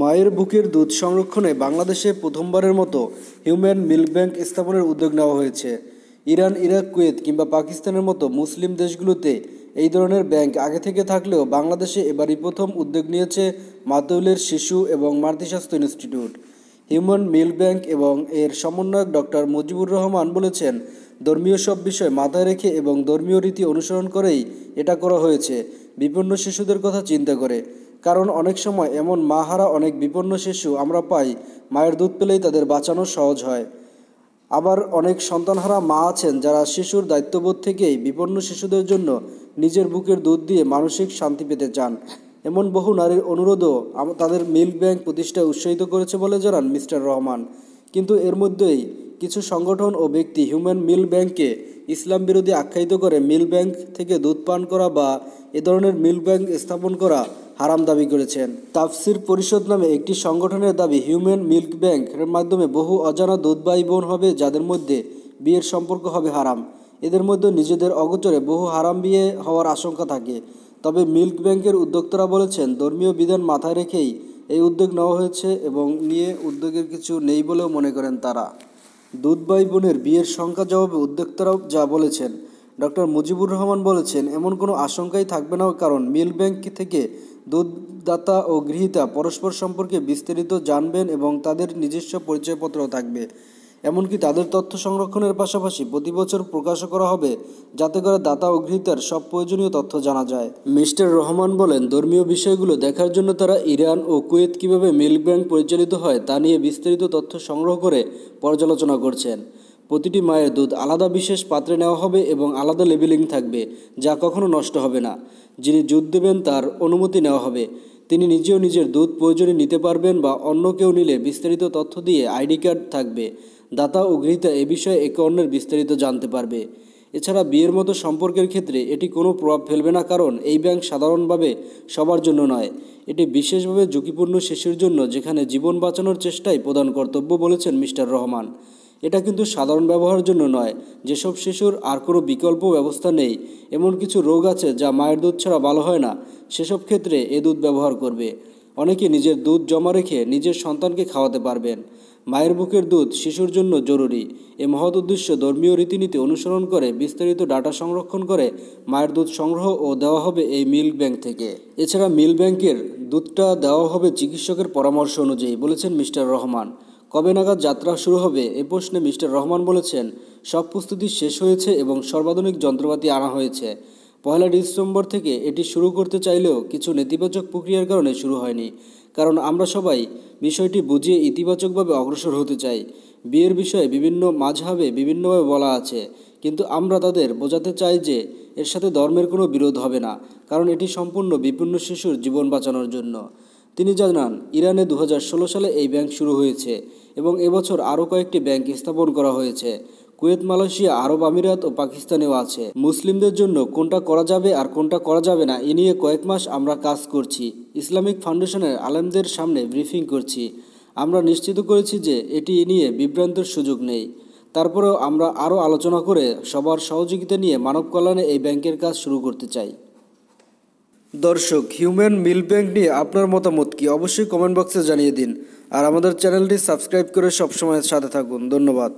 মায়ের বুকের দুধ সংরক্ষণে বাংলাদেশে প্রথমবারের মতো হিউম্যান মিল্ক ব্যাংক স্থাপনের উদ্যোগ নেওয়া হয়েছে ইরান ইরাক কুয়েত কিংবা পাকিস্তানের মতো মুসলিম দেশগুলোতে এই ধরনের ব্যাংক আগে থেকে থাকলেও বাংলাদেশে এবারই প্রথম উদ্যোগ নিয়েছে মাতুলের শিশু এবং মাতৃস্বাস্থ্য ইনস্টিটিউট হিউম্যান মিল্ক ব্যাংক এবং এর সমন্বয়ক ডক্টর মুজিবুর রহমান বলেছেন ধর্মীয় সব বিষয় মাথায় রেখে এবং ধর্মীয় রীতি অনুসরণ করেই এটা করা হয়েছে বিপন্ন শিশুদের কথা চিন্তা করে কারণ অনেক সময় এমন মা হারা অনেক বিপন্ন শিশু আমরা পাই মায়ের দুধ পেলেই তাদের বাঁচানো সহজ হয় আবার অনেক সন্তানহারা মা আছেন যারা শিশুর দায়িত্ববোধ থেকেই বিপন্ন শিশুদের জন্য নিজের বুকের দুধ দিয়ে মানসিক শান্তি পেতে চান এমন বহু নারীর অনুরোধও তাদের মিল্ক ব্যাংক প্রতিষ্ঠায় উৎসাহিত করেছে বলে জানান মিস্টার রহমান কিন্তু এর মধ্যেই কিছু সংগঠন ও ব্যক্তি হিউম্যান মিল ব্যাংককে ইসলাম বিরোধী আখ্যায়িত করে মিল ব্যাংক থেকে দুধ পান করা বা এ ধরনের মিল ব্যাংক স্থাপন করা হারাম দাবি করেছেন তাফসির পরিষদ নামে একটি সংগঠনের দাবি হিউম্যান মিল্ক ব্যাংকের মাধ্যমে বহু অজানা দুধ ভাই বোন হবে যাদের মধ্যে বিয়ের সম্পর্ক হবে হারাম এদের মধ্যে নিজেদের অগোচরে বহু হারাম বিয়ে হওয়ার আশঙ্কা থাকে তবে মিল্ক ব্যাংকের উদ্যোক্তারা বলেছেন ধর্মীয় বিধান মাথায় রেখেই এই উদ্যোগ নেওয়া হয়েছে এবং নিয়ে উদ্যোগের কিছু নেই বলেও মনে করেন তারা দুধ ভাই বোনের বিয়ের সংখ্যা জবাবে উদ্যোক্তারাও যা বলেছেন ডক্টর মুজিবুর রহমান বলেছেন এমন কোনো আশঙ্কাই থাকবে না কারণ মিল ব্যাংক থেকে দুধদাতা ও গৃহীতা পরস্পর সম্পর্কে বিস্তারিত জানবেন এবং তাদের নিজস্ব পরিচয়পত্র থাকবে এমনকি তাদের তথ্য সংরক্ষণের পাশাপাশি প্রতি বছর প্রকাশ করা হবে যাতে করে দাতা ও গৃহীতার সব প্রয়োজনীয় তথ্য জানা যায় মিস্টার রহমান বলেন ধর্মীয় বিষয়গুলো দেখার জন্য তারা ইরান ও কুয়েত কীভাবে মিল্ক ব্যাংক পরিচালিত হয় তা নিয়ে বিস্তারিত তথ্য সংগ্রহ করে পর্যালোচনা করছেন প্রতিটি মায়ের দুধ আলাদা বিশেষ পাত্রে নেওয়া হবে এবং আলাদা লেবেলিং থাকবে যা কখনো নষ্ট হবে না যিনি দুধ দেবেন তার অনুমতি নেওয়া হবে তিনি নিজেও নিজের দুধ প্রয়োজনে নিতে পারবেন বা অন্য কেউ নিলে বিস্তারিত তথ্য দিয়ে আইডি কার্ড থাকবে দাতা ও গৃহীতা এ বিষয়ে একে অন্যের বিস্তারিত জানতে পারবে এছাড়া বিয়ের মতো সম্পর্কের ক্ষেত্রে এটি কোনো প্রভাব ফেলবে না কারণ এই ব্যাংক সাধারণভাবে সবার জন্য নয় এটি বিশেষভাবে ঝুঁকিপূর্ণ শিশুর জন্য যেখানে জীবন বাঁচানোর চেষ্টাই প্রধান কর্তব্য বলেছেন মিস্টার রহমান এটা কিন্তু সাধারণ ব্যবহারের জন্য নয় যেসব শিশুর আর কোনো বিকল্প ব্যবস্থা নেই এমন কিছু রোগ আছে যা মায়ের দুধ ছাড়া ভালো হয় না সেসব ক্ষেত্রে এ দুধ ব্যবহার করবে অনেকে নিজের দুধ জমা রেখে নিজের সন্তানকে খাওয়াতে পারবেন মায়ের বুকের দুধ শিশুর জন্য জরুরি এ মহৎ উদ্দেশ্য ধর্মীয় রীতিনীতি অনুসরণ করে বিস্তারিত ডাটা সংরক্ষণ করে মায়ের দুধ সংগ্রহ ও দেওয়া হবে এই মিল্ক ব্যাংক থেকে এছাড়া মিল্ক ব্যাংকের দুধটা দেওয়া হবে চিকিৎসকের পরামর্শ অনুযায়ী বলেছেন মিস্টার রহমান কবে নাগাদ যাত্রা শুরু হবে এ প্রশ্নে মিস্টার রহমান বলেছেন সব প্রস্তুতি শেষ হয়েছে এবং সর্বাধুনিক যন্ত্রপাতি আনা হয়েছে পয়লা ডিসেম্বর থেকে এটি শুরু করতে চাইলেও কিছু নেতিবাচক প্রক্রিয়ার কারণে শুরু হয়নি কারণ আমরা সবাই বিষয়টি বুঝিয়ে ইতিবাচকভাবে অগ্রসর হতে চাই বিয়ের বিষয়ে বিভিন্ন মাঝহাবে বিভিন্নভাবে বলা আছে কিন্তু আমরা তাদের বোঝাতে চাই যে এর সাথে ধর্মের কোনো বিরোধ হবে না কারণ এটি সম্পূর্ণ বিপন্ন শিশুর জীবন বাঁচানোর জন্য তিনি জানান ইরানে দু সালে এই ব্যাংক শুরু হয়েছে এবং এবছর আরও কয়েকটি ব্যাংক স্থাপন করা হয়েছে কুয়েত মালয়েশিয়া আরব আমিরাত ও পাকিস্তানেও আছে মুসলিমদের জন্য কোনটা করা যাবে আর কোনটা করা যাবে না এ নিয়ে কয়েক মাস আমরা কাজ করছি ইসলামিক ফাউন্ডেশনের আলেমদের সামনে ব্রিফিং করছি আমরা নিশ্চিত করেছি যে এটি নিয়ে বিভ্রান্তের সুযোগ নেই তারপরেও আমরা আরও আলোচনা করে সবার সহযোগিতা নিয়ে মানব কল্যাণে এই ব্যাংকের কাজ শুরু করতে চাই দর্শক হিউম্যান মিল ব্যাংক নিয়ে আপনার মতামত কি অবশ্যই কমেন্ট বক্সে জানিয়ে দিন আর আমাদের চ্যানেলটি সাবস্ক্রাইব করে সবসময় সাথে থাকুন ধন্যবাদ